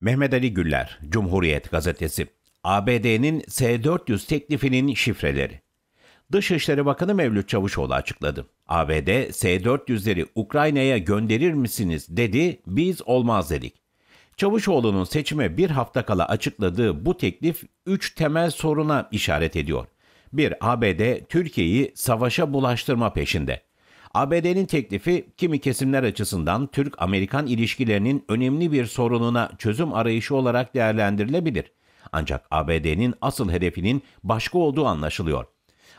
Mehmet Ali Güller, Cumhuriyet Gazetesi ABD'nin S-400 teklifinin şifreleri Dışişleri Bakanı Mevlüt Çavuşoğlu açıkladı. ABD, S-400'leri Ukrayna'ya gönderir misiniz dedi, biz olmaz dedik. Çavuşoğlu'nun seçime bir hafta kala açıkladığı bu teklif üç temel soruna işaret ediyor. 1. ABD, Türkiye'yi savaşa bulaştırma peşinde. ABD'nin teklifi kimi kesimler açısından Türk-Amerikan ilişkilerinin önemli bir sorununa çözüm arayışı olarak değerlendirilebilir. Ancak ABD'nin asıl hedefinin başka olduğu anlaşılıyor.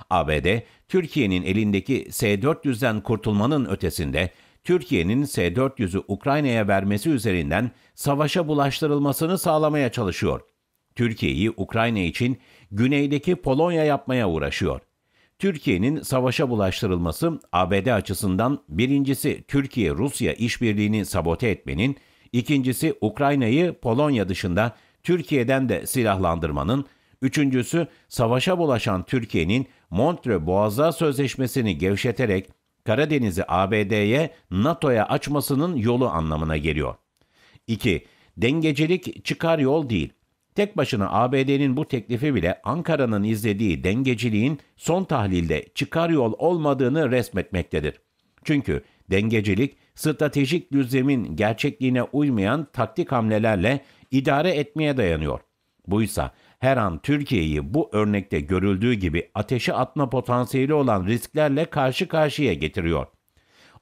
ABD, Türkiye'nin elindeki S-400'den kurtulmanın ötesinde Türkiye'nin S-400'ü Ukrayna'ya vermesi üzerinden savaşa bulaştırılmasını sağlamaya çalışıyor. Türkiye'yi Ukrayna için güneydeki Polonya yapmaya uğraşıyor. Türkiye'nin savaşa bulaştırılması ABD açısından birincisi Türkiye-Rusya işbirliğini sabote etmenin, ikincisi Ukrayna'yı Polonya dışında Türkiye'den de silahlandırmanın, üçüncüsü savaşa bulaşan Türkiye'nin Montre Boğaz'a Sözleşmesini gevşeterek Karadeniz'i ABD'ye, NATO'ya açmasının yolu anlamına geliyor. 2. Dengecilik çıkar yol değil, Tek başına ABD'nin bu teklifi bile Ankara'nın izlediği dengeciliğin son tahlilde çıkar yol olmadığını resmetmektedir. Çünkü dengecilik stratejik düzlemin gerçekliğine uymayan taktik hamlelerle idare etmeye dayanıyor. Buysa her an Türkiye'yi bu örnekte görüldüğü gibi ateşe atma potansiyeli olan risklerle karşı karşıya getiriyor.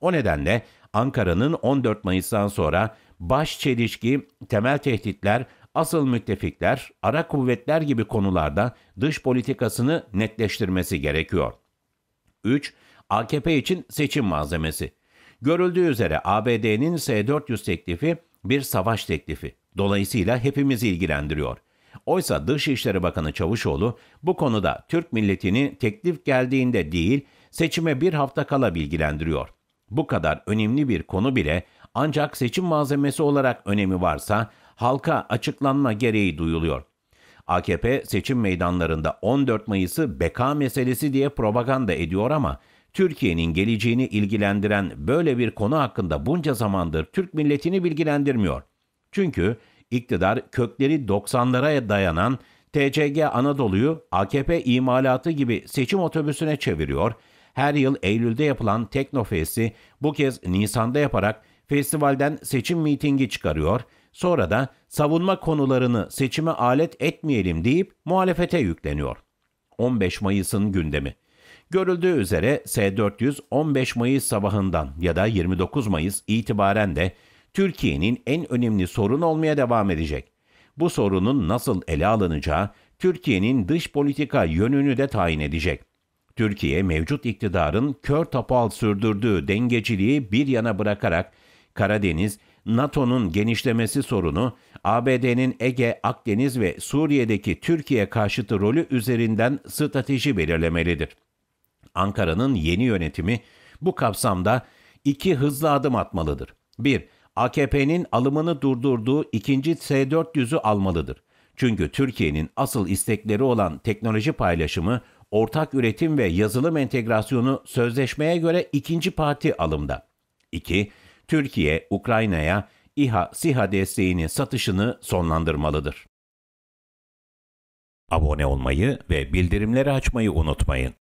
O nedenle Ankara'nın 14 Mayıs'tan sonra baş çelişki, temel tehditler, asıl müttefikler, ara kuvvetler gibi konularda dış politikasını netleştirmesi gerekiyor. 3. AKP için seçim malzemesi. Görüldüğü üzere ABD'nin S-400 teklifi bir savaş teklifi. Dolayısıyla hepimizi ilgilendiriyor. Oysa Dışişleri Bakanı Çavuşoğlu bu konuda Türk milletini teklif geldiğinde değil seçime bir hafta kala bilgilendiriyor. Bu kadar önemli bir konu bile ancak seçim malzemesi olarak önemi varsa halka açıklanma gereği duyuluyor. AKP seçim meydanlarında 14 Mayıs'ı beka meselesi diye propaganda ediyor ama Türkiye'nin geleceğini ilgilendiren böyle bir konu hakkında bunca zamandır Türk milletini bilgilendirmiyor. Çünkü iktidar kökleri 90'lara dayanan TCG Anadolu'yu AKP imalatı gibi seçim otobüsüne çeviriyor. Her yıl Eylül'de yapılan Teknofest'i bu kez Nisan'da yaparak festivalden seçim mitingi çıkarıyor Sonra da savunma konularını seçime alet etmeyelim deyip muhalefete yükleniyor. 15 Mayıs'ın gündemi. Görüldüğü üzere S-400 15 Mayıs sabahından ya da 29 Mayıs itibaren de Türkiye'nin en önemli sorun olmaya devam edecek. Bu sorunun nasıl ele alınacağı Türkiye'nin dış politika yönünü de tayin edecek. Türkiye mevcut iktidarın kör tapal sürdürdüğü dengeciliği bir yana bırakarak Karadeniz, NATO'nun genişlemesi sorunu, ABD'nin Ege, Akdeniz ve Suriye'deki Türkiye karşıtı rolü üzerinden strateji belirlemelidir. Ankara'nın yeni yönetimi bu kapsamda iki hızlı adım atmalıdır. 1. AKP'nin alımını durdurduğu ikinci S-400'ü almalıdır. Çünkü Türkiye'nin asıl istekleri olan teknoloji paylaşımı, ortak üretim ve yazılım entegrasyonu sözleşmeye göre ikinci parti alımda. 2. Türkiye, Ukrayna'ya İHA, SİHA desteğini satışını sonlandırmalıdır. Abone olmayı ve bildirimleri açmayı unutmayın.